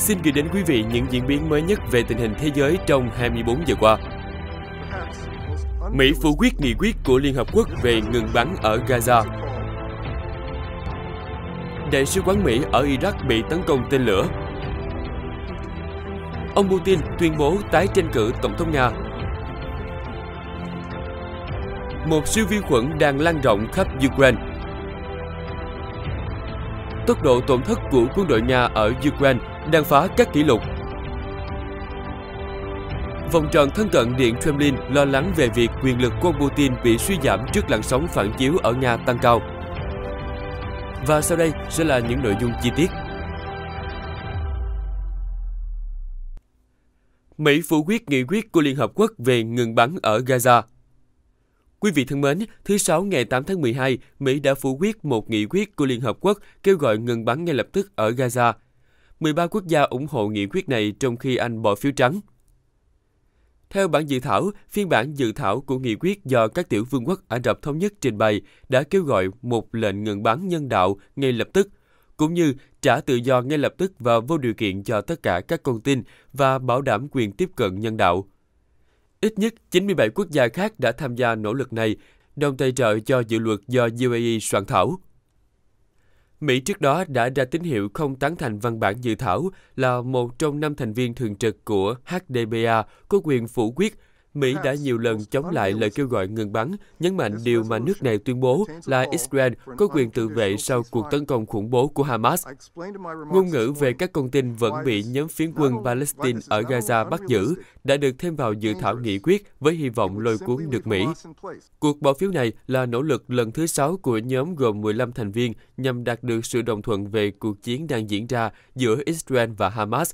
xin gửi đến quý vị những diễn biến mới nhất về tình hình thế giới trong 24 giờ qua. Mỹ phủ quyết nghị quyết của Liên Hợp Quốc về ngừng bắn ở Gaza. Đại sứ quán Mỹ ở Iraq bị tấn công tên lửa. Ông Putin tuyên bố tái tranh cử Tổng thống Nga. Một siêu vi khuẩn đang lan rộng khắp Ukraine tốc độ tổn thất của quân đội Nga ở Ukraine đang phá các kỷ lục. Vòng tròn thân cận Điện Kremlin lo lắng về việc quyền lực của Putin bị suy giảm trước làn sóng phản chiếu ở Nga tăng cao. Và sau đây sẽ là những nội dung chi tiết. Mỹ phủ quyết nghị quyết của Liên Hợp Quốc về ngừng bắn ở Gaza – Quý vị thân mến, thứ Sáu ngày 8 tháng 12, Mỹ đã phủ quyết một nghị quyết của Liên Hợp Quốc kêu gọi ngừng bắn ngay lập tức ở Gaza. 13 quốc gia ủng hộ nghị quyết này trong khi Anh bỏ phiếu trắng. Theo bản dự thảo, phiên bản dự thảo của nghị quyết do các tiểu vương quốc Ả Rập Thống Nhất trình bày đã kêu gọi một lệnh ngừng bắn nhân đạo ngay lập tức, cũng như trả tự do ngay lập tức và vô điều kiện cho tất cả các con tin và bảo đảm quyền tiếp cận nhân đạo. Ít nhất 97 quốc gia khác đã tham gia nỗ lực này, đồng tài trợ cho dự luật do UAE soạn thảo. Mỹ trước đó đã ra tín hiệu không tán thành văn bản dự thảo là một trong năm thành viên thường trực của HDPA có quyền phủ quyết Mỹ đã nhiều lần chống lại lời kêu gọi ngừng bắn, nhấn mạnh điều mà nước này tuyên bố là Israel có quyền tự vệ sau cuộc tấn công khủng bố của Hamas. Ngôn ngữ về các con tin vẫn bị nhóm phiến quân Palestine ở Gaza bắt giữ đã được thêm vào dự thảo nghị quyết với hy vọng lôi cuốn được Mỹ. Cuộc bỏ phiếu này là nỗ lực lần thứ sáu của nhóm gồm 15 thành viên nhằm đạt được sự đồng thuận về cuộc chiến đang diễn ra giữa Israel và Hamas.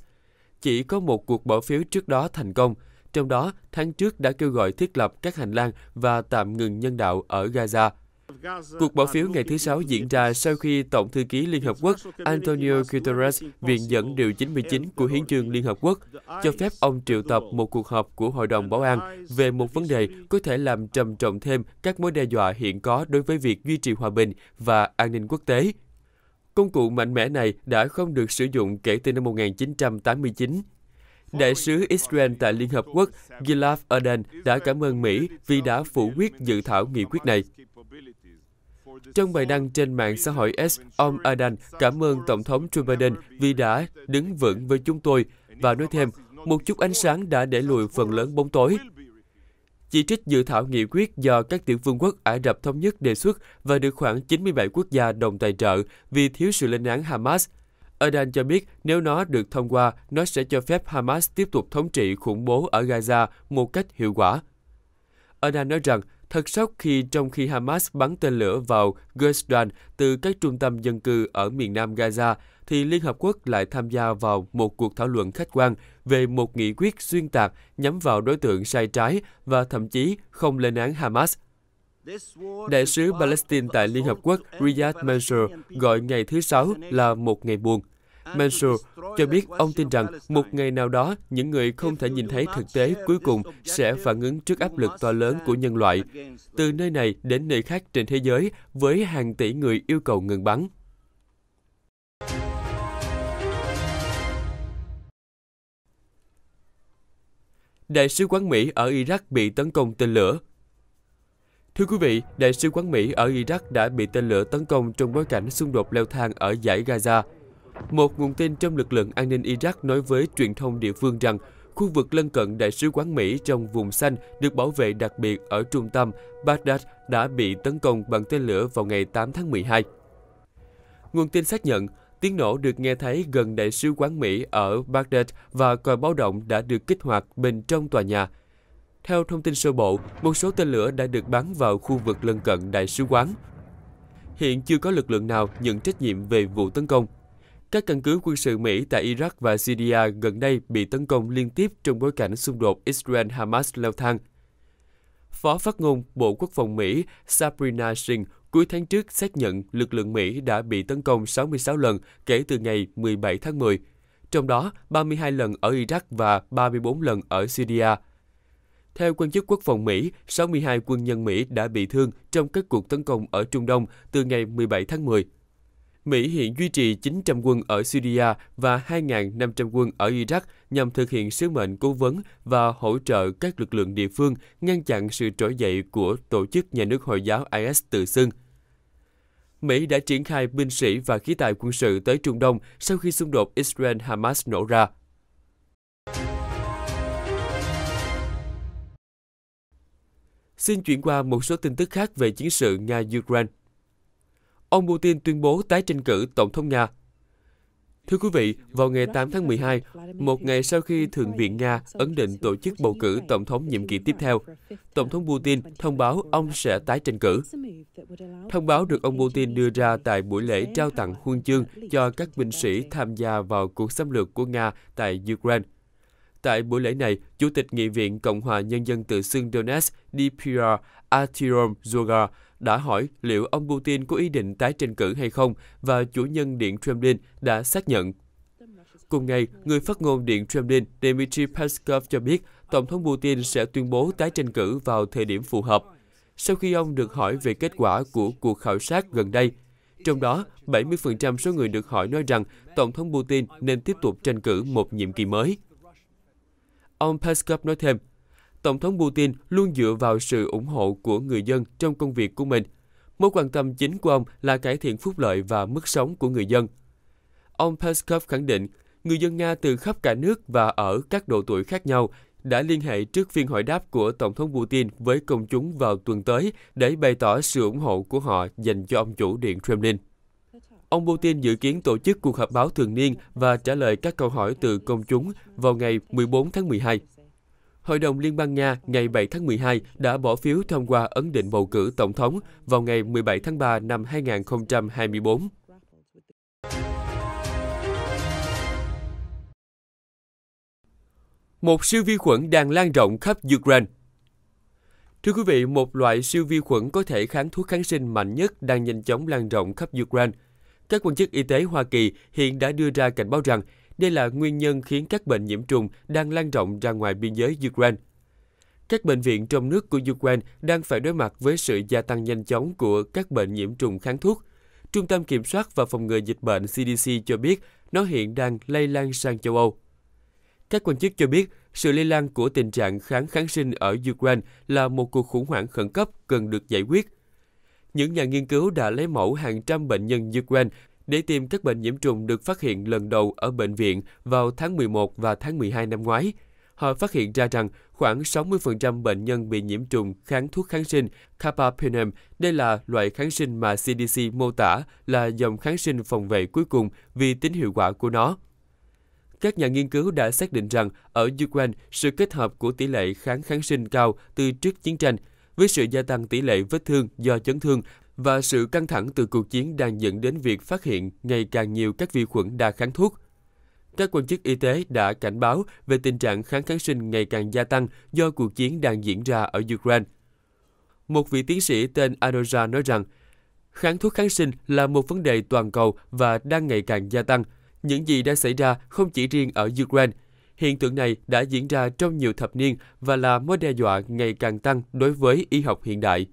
Chỉ có một cuộc bỏ phiếu trước đó thành công – trong đó, tháng trước đã kêu gọi thiết lập các hành lang và tạm ngừng nhân đạo ở Gaza. Cuộc bỏ phiếu ngày thứ Sáu diễn ra sau khi Tổng thư ký Liên Hợp Quốc Antonio Guterres viện dẫn Điều 99 của Hiến chương Liên Hợp Quốc cho phép ông triệu tập một cuộc họp của Hội đồng Bảo an về một vấn đề có thể làm trầm trọng thêm các mối đe dọa hiện có đối với việc duy trì hòa bình và an ninh quốc tế. Công cụ mạnh mẽ này đã không được sử dụng kể từ năm 1989 Đại sứ Israel tại Liên Hợp Quốc Gilad Ardern đã cảm ơn Mỹ vì đã phủ quyết dự thảo nghị quyết này. Trong bài đăng trên mạng xã hội S, ông Ardern cảm ơn Tổng thống Joe Biden vì đã đứng vững với chúng tôi và nói thêm, một chút ánh sáng đã để lùi phần lớn bóng tối. Chỉ trích dự thảo nghị quyết do các tiểu vương quốc Ả Rập Thống Nhất đề xuất và được khoảng 97 quốc gia đồng tài trợ vì thiếu sự lên án Hamas – Erddogan cho biết nếu nó được thông qua, nó sẽ cho phép Hamas tiếp tục thống trị khủng bố ở Gaza một cách hiệu quả. Erddogan nói rằng thật sốc khi trong khi Hamas bắn tên lửa vào Gersdan từ các trung tâm dân cư ở miền nam Gaza, thì Liên Hợp Quốc lại tham gia vào một cuộc thảo luận khách quan về một nghị quyết xuyên tạc nhắm vào đối tượng sai trái và thậm chí không lên án Hamas. Đại sứ Palestine tại Liên Hợp Quốc Riyad Mansour gọi ngày thứ Sáu là một ngày buồn. Mansour cho biết ông tin rằng một ngày nào đó, những người không thể nhìn thấy thực tế cuối cùng sẽ phản ứng trước áp lực to lớn của nhân loại, từ nơi này đến nơi khác trên thế giới với hàng tỷ người yêu cầu ngừng bắn. Đại sứ quán Mỹ ở Iraq bị tấn công tên lửa Thưa quý vị, Đại sứ quán Mỹ ở Iraq đã bị tên lửa tấn công trong bối cảnh xung đột leo thang ở giải Gaza. Một nguồn tin trong lực lượng an ninh Iraq nói với truyền thông địa phương rằng khu vực lân cận Đại sứ quán Mỹ trong vùng xanh được bảo vệ đặc biệt ở trung tâm Baghdad đã bị tấn công bằng tên lửa vào ngày 8 tháng 12. Nguồn tin xác nhận, tiếng nổ được nghe thấy gần Đại sứ quán Mỹ ở Baghdad và còi báo động đã được kích hoạt bên trong tòa nhà – theo thông tin sơ bộ, một số tên lửa đã được bắn vào khu vực lân cận đại sứ quán. Hiện chưa có lực lượng nào nhận trách nhiệm về vụ tấn công. Các căn cứ quân sự Mỹ tại Iraq và Syria gần đây bị tấn công liên tiếp trong bối cảnh xung đột Israel-Hamas leo thang. Phó phát ngôn Bộ Quốc phòng Mỹ Sabrina Singh cuối tháng trước xác nhận lực lượng Mỹ đã bị tấn công 66 lần kể từ ngày 17 tháng 10, trong đó 32 lần ở Iraq và 34 lần ở Syria. Theo quan chức quốc phòng Mỹ, 62 quân nhân Mỹ đã bị thương trong các cuộc tấn công ở Trung Đông từ ngày 17 tháng 10. Mỹ hiện duy trì 900 quân ở Syria và 2.500 quân ở Iraq nhằm thực hiện sứ mệnh cố vấn và hỗ trợ các lực lượng địa phương ngăn chặn sự trỗi dậy của Tổ chức Nhà nước Hồi giáo IS tự xưng. Mỹ đã triển khai binh sĩ và khí tài quân sự tới Trung Đông sau khi xung đột Israel-Hamas nổ ra. Xin chuyển qua một số tin tức khác về chiến sự Nga-Ukraine. Ông Putin tuyên bố tái tranh cử Tổng thống Nga. Thưa quý vị, vào ngày 8 tháng 12, một ngày sau khi Thượng viện Nga ấn định tổ chức bầu cử Tổng thống nhiệm kỳ tiếp theo, Tổng thống Putin thông báo ông sẽ tái tranh cử. Thông báo được ông Putin đưa ra tại buổi lễ trao tặng huân chương cho các binh sĩ tham gia vào cuộc xâm lược của Nga tại Ukraine Tại buổi lễ này, Chủ tịch Nghị viện Cộng hòa Nhân dân tự xưng Donetsk DPR Artyom Zogar đã hỏi liệu ông Putin có ý định tái tranh cử hay không và chủ nhân Điện Kremlin đã xác nhận. Cùng ngày, người phát ngôn Điện Kremlin Dmitry Peskov cho biết Tổng thống Putin sẽ tuyên bố tái tranh cử vào thời điểm phù hợp. Sau khi ông được hỏi về kết quả của cuộc khảo sát gần đây, trong đó 70% số người được hỏi nói rằng Tổng thống Putin nên tiếp tục tranh cử một nhiệm kỳ mới. Ông Peskov nói thêm, Tổng thống Putin luôn dựa vào sự ủng hộ của người dân trong công việc của mình. Mối quan tâm chính của ông là cải thiện phúc lợi và mức sống của người dân. Ông Peskov khẳng định, người dân Nga từ khắp cả nước và ở các độ tuổi khác nhau đã liên hệ trước phiên hỏi đáp của Tổng thống Putin với công chúng vào tuần tới để bày tỏ sự ủng hộ của họ dành cho ông chủ Điện Kremlin. Ông Putin dự kiến tổ chức cuộc họp báo thường niên và trả lời các câu hỏi từ công chúng vào ngày 14 tháng 12. Hội đồng Liên bang Nga ngày 7 tháng 12 đã bỏ phiếu thông qua ấn định bầu cử tổng thống vào ngày 17 tháng 3 năm 2024. Một siêu vi khuẩn đang lan rộng khắp Ukraine. Thưa quý vị, một loại siêu vi khuẩn có thể kháng thuốc kháng sinh mạnh nhất đang nhanh chóng lan rộng khắp Ukraine. Các quan chức y tế Hoa Kỳ hiện đã đưa ra cảnh báo rằng đây là nguyên nhân khiến các bệnh nhiễm trùng đang lan rộng ra ngoài biên giới Ukraine. Các bệnh viện trong nước của Ukraine đang phải đối mặt với sự gia tăng nhanh chóng của các bệnh nhiễm trùng kháng thuốc. Trung tâm Kiểm soát và Phòng ngừa Dịch bệnh CDC cho biết nó hiện đang lây lan sang châu Âu. Các quan chức cho biết sự lây lan của tình trạng kháng kháng sinh ở Ukraine là một cuộc khủng hoảng khẩn cấp cần được giải quyết những nhà nghiên cứu đã lấy mẫu hàng trăm bệnh nhân dư để tìm các bệnh nhiễm trùng được phát hiện lần đầu ở bệnh viện vào tháng 11 và tháng 12 năm ngoái. Họ phát hiện ra rằng khoảng 60% bệnh nhân bị nhiễm trùng kháng thuốc kháng sinh carbapenem. Đây là loại kháng sinh mà CDC mô tả là dòng kháng sinh phòng vệ cuối cùng vì tính hiệu quả của nó các nhà nghiên cứu đã xác định rằng ở Ukraine, sự kết hợp của tỷ lệ kháng kháng sinh cao từ trước chiến tranh với sự gia tăng tỷ lệ vết thương do chấn thương và sự căng thẳng từ cuộc chiến đang dẫn đến việc phát hiện ngày càng nhiều các vi khuẩn đa kháng thuốc. Các quan chức y tế đã cảnh báo về tình trạng kháng kháng sinh ngày càng gia tăng do cuộc chiến đang diễn ra ở Ukraine. Một vị tiến sĩ tên Adoja nói rằng, kháng thuốc kháng sinh là một vấn đề toàn cầu và đang ngày càng gia tăng. Những gì đã xảy ra không chỉ riêng ở Ukraine, Hiện tượng này đã diễn ra trong nhiều thập niên và là mối đe dọa ngày càng tăng đối với y học hiện đại.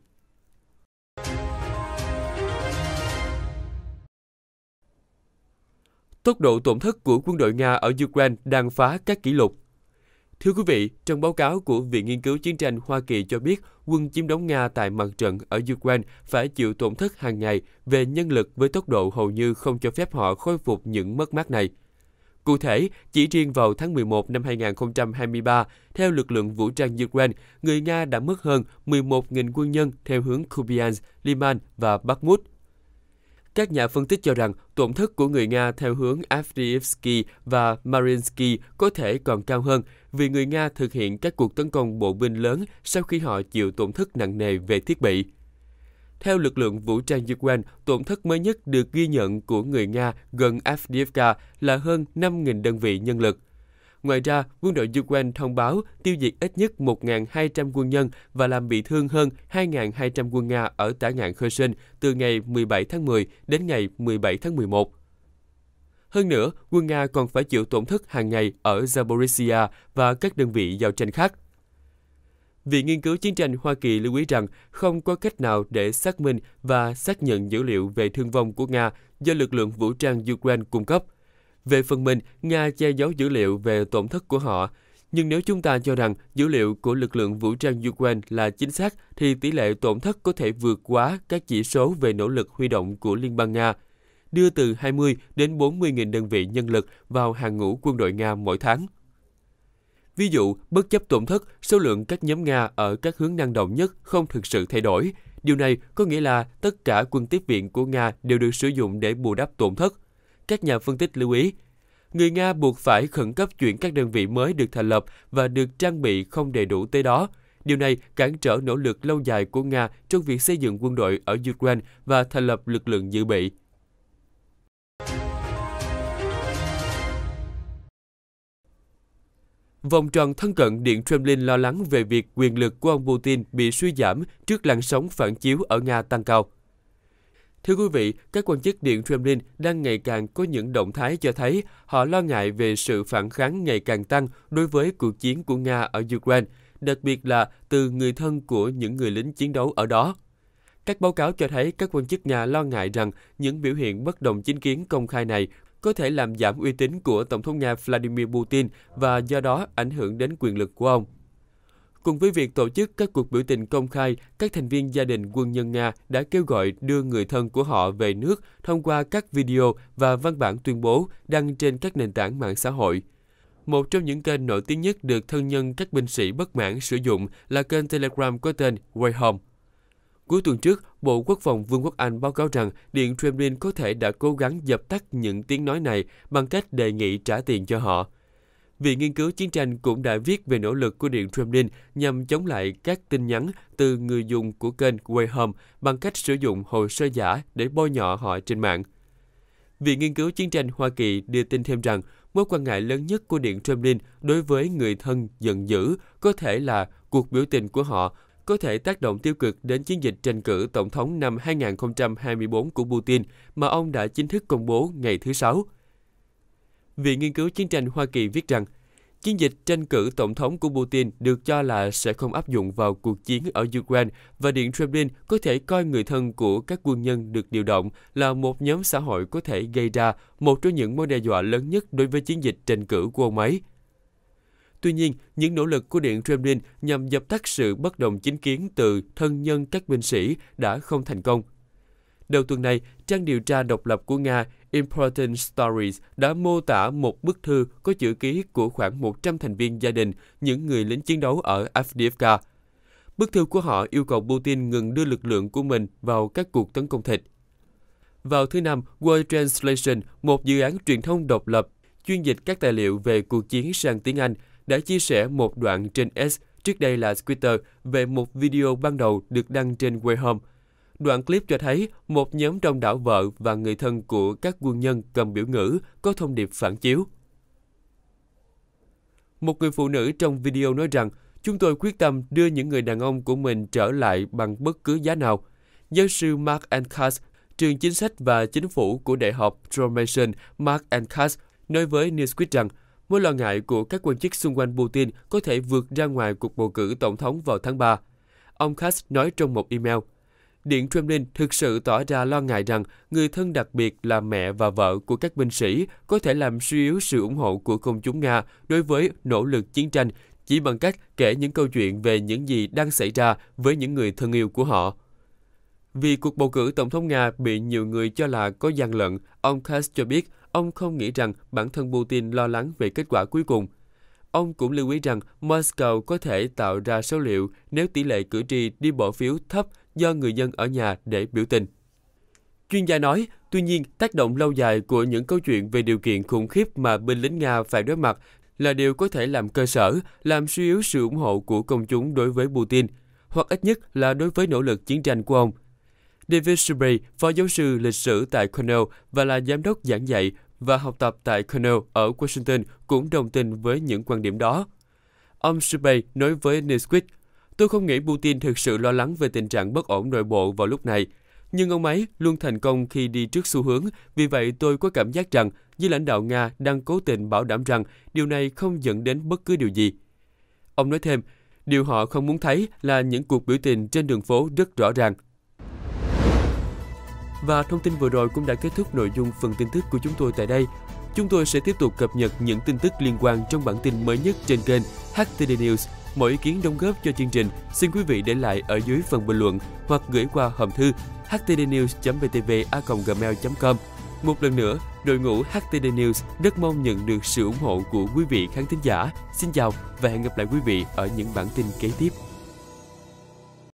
Tốc độ tổn thất của quân đội Nga ở Ukraine đang phá các kỷ lục. Thưa quý vị, trong báo cáo của Viện Nghiên cứu Chiến tranh Hoa Kỳ cho biết quân chiếm đóng Nga tại mặt trận ở Ukraine phải chịu tổn thất hàng ngày về nhân lực với tốc độ hầu như không cho phép họ khôi phục những mất mát này – Cụ thể, chỉ riêng vào tháng 11 năm 2023, theo lực lượng vũ trang Ukraine, người Nga đã mất hơn 11.000 quân nhân theo hướng Kubiansk, Liman và Bakhmut. Các nhà phân tích cho rằng tổn thất của người Nga theo hướng Avdiivsky và Mariinsky có thể còn cao hơn vì người Nga thực hiện các cuộc tấn công bộ binh lớn sau khi họ chịu tổn thất nặng nề về thiết bị. Theo lực lượng vũ trang Ukraine, tổn thất mới nhất được ghi nhận của người Nga gần Avdiivka là hơn 5.000 đơn vị nhân lực. Ngoài ra, quân đội Ukraine thông báo tiêu diệt ít nhất 1.200 quân nhân và làm bị thương hơn 2.200 quân Nga ở tả ngạn Kherson từ ngày 17 tháng 10 đến ngày 17 tháng 11. Hơn nữa, quân Nga còn phải chịu tổn thất hàng ngày ở Zaporizhia và các đơn vị giao tranh khác. Viện nghiên cứu chiến tranh Hoa Kỳ lưu ý rằng không có cách nào để xác minh và xác nhận dữ liệu về thương vong của Nga do lực lượng vũ trang Ukraine cung cấp. Về phần mình, Nga che giấu dữ liệu về tổn thất của họ. Nhưng nếu chúng ta cho rằng dữ liệu của lực lượng vũ trang Ukraine là chính xác, thì tỷ lệ tổn thất có thể vượt quá các chỉ số về nỗ lực huy động của Liên bang Nga, đưa từ 20 đến 40.000 đơn vị nhân lực vào hàng ngũ quân đội Nga mỗi tháng. Ví dụ, bất chấp tổn thất, số lượng các nhóm Nga ở các hướng năng động nhất không thực sự thay đổi. Điều này có nghĩa là tất cả quân tiếp viện của Nga đều được sử dụng để bù đắp tổn thất. Các nhà phân tích lưu ý, người Nga buộc phải khẩn cấp chuyển các đơn vị mới được thành lập và được trang bị không đầy đủ tới đó. Điều này cản trở nỗ lực lâu dài của Nga trong việc xây dựng quân đội ở Ukraine và thành lập lực lượng dự bị. Vòng tròn thân cận Điện Kremlin lo lắng về việc quyền lực của ông Putin bị suy giảm trước làn sóng phản chiếu ở Nga tăng cao. Thưa quý vị, các quan chức Điện Kremlin đang ngày càng có những động thái cho thấy họ lo ngại về sự phản kháng ngày càng tăng đối với cuộc chiến của Nga ở Ukraine, đặc biệt là từ người thân của những người lính chiến đấu ở đó. Các báo cáo cho thấy các quan chức Nga lo ngại rằng những biểu hiện bất đồng chính kiến công khai này có thể làm giảm uy tín của Tổng thống Nga Vladimir Putin và do đó ảnh hưởng đến quyền lực của ông. Cùng với việc tổ chức các cuộc biểu tình công khai, các thành viên gia đình quân nhân Nga đã kêu gọi đưa người thân của họ về nước thông qua các video và văn bản tuyên bố đăng trên các nền tảng mạng xã hội. Một trong những kênh nổi tiếng nhất được thân nhân các binh sĩ bất mãn sử dụng là kênh Telegram có tên Way Home. Cuối tuần trước, Bộ Quốc phòng Vương quốc Anh báo cáo rằng Điện Kremlin có thể đã cố gắng dập tắt những tiếng nói này bằng cách đề nghị trả tiền cho họ. Viện nghiên cứu chiến tranh cũng đã viết về nỗ lực của Điện Kremlin nhằm chống lại các tin nhắn từ người dùng của kênh Wayhome bằng cách sử dụng hồ sơ giả để bôi nhọ họ trên mạng. Viện nghiên cứu chiến tranh Hoa Kỳ đưa tin thêm rằng mối quan ngại lớn nhất của Điện Kremlin đối với người thân giận dữ có thể là cuộc biểu tình của họ có thể tác động tiêu cực đến chiến dịch tranh cử tổng thống năm 2024 của Putin mà ông đã chính thức công bố ngày thứ Sáu. Viện Nghiên cứu Chiến tranh Hoa Kỳ viết rằng, chiến dịch tranh cử tổng thống của Putin được cho là sẽ không áp dụng vào cuộc chiến ở Ukraine và Điện Kremlin có thể coi người thân của các quân nhân được điều động là một nhóm xã hội có thể gây ra một trong những mối đe dọa lớn nhất đối với chiến dịch tranh cử của ông ấy – Tuy nhiên, những nỗ lực của Điện Kremlin nhằm dập tắt sự bất đồng chính kiến từ thân nhân các binh sĩ đã không thành công. Đầu tuần này, trang điều tra độc lập của Nga Important Stories đã mô tả một bức thư có chữ ký của khoảng 100 thành viên gia đình những người lính chiến đấu ở Avdiivka. Bức thư của họ yêu cầu Putin ngừng đưa lực lượng của mình vào các cuộc tấn công thịt. Vào thứ Năm, World Translation, một dự án truyền thông độc lập, chuyên dịch các tài liệu về cuộc chiến sang tiếng Anh, đã chia sẻ một đoạn trên S, trước đây là Twitter, về một video ban đầu được đăng trên Wehome. Đoạn clip cho thấy một nhóm đông đảo vợ và người thân của các quân nhân cầm biểu ngữ có thông điệp phản chiếu. Một người phụ nữ trong video nói rằng, chúng tôi quyết tâm đưa những người đàn ông của mình trở lại bằng bất cứ giá nào. Giáo sư Mark Ankas, trường chính sách và chính phủ của Đại học Formation Mark Ankas nói với Newsweek rằng mối lo ngại của các quan chức xung quanh Putin có thể vượt ra ngoài cuộc bầu cử tổng thống vào tháng 3. Ông Kass nói trong một email, Điện Kremlin thực sự tỏ ra lo ngại rằng người thân đặc biệt là mẹ và vợ của các binh sĩ có thể làm suy yếu sự ủng hộ của công chúng Nga đối với nỗ lực chiến tranh chỉ bằng cách kể những câu chuyện về những gì đang xảy ra với những người thân yêu của họ. Vì cuộc bầu cử tổng thống Nga bị nhiều người cho là có gian lận, ông Kass cho biết ông không nghĩ rằng bản thân Putin lo lắng về kết quả cuối cùng. Ông cũng lưu ý rằng Moscow có thể tạo ra số liệu nếu tỷ lệ cử tri đi bỏ phiếu thấp do người dân ở nhà để biểu tình. Chuyên gia nói, tuy nhiên, tác động lâu dài của những câu chuyện về điều kiện khủng khiếp mà binh lính Nga phải đối mặt là điều có thể làm cơ sở, làm suy yếu sự ủng hộ của công chúng đối với Putin, hoặc ít nhất là đối với nỗ lực chiến tranh của ông – David Subray, phó giáo sư lịch sử tại Cornell và là giám đốc giảng dạy và học tập tại Cornell ở Washington cũng đồng tình với những quan điểm đó. Ông Subray nói với Newsweek, Tôi không nghĩ Putin thực sự lo lắng về tình trạng bất ổn nội bộ vào lúc này. Nhưng ông ấy luôn thành công khi đi trước xu hướng, vì vậy tôi có cảm giác rằng giới lãnh đạo Nga đang cố tình bảo đảm rằng điều này không dẫn đến bất cứ điều gì. Ông nói thêm, điều họ không muốn thấy là những cuộc biểu tình trên đường phố rất rõ ràng. Và thông tin vừa rồi cũng đã kết thúc nội dung phần tin tức của chúng tôi tại đây. Chúng tôi sẽ tiếp tục cập nhật những tin tức liên quan trong bản tin mới nhất trên kênh HTD News. Mọi ý kiến đóng góp cho chương trình xin quý vị để lại ở dưới phần bình luận hoặc gửi qua hòm thư htdnews.vtv.gmail.com Một lần nữa, đội ngũ HTD News rất mong nhận được sự ủng hộ của quý vị khán thính giả. Xin chào và hẹn gặp lại quý vị ở những bản tin kế tiếp.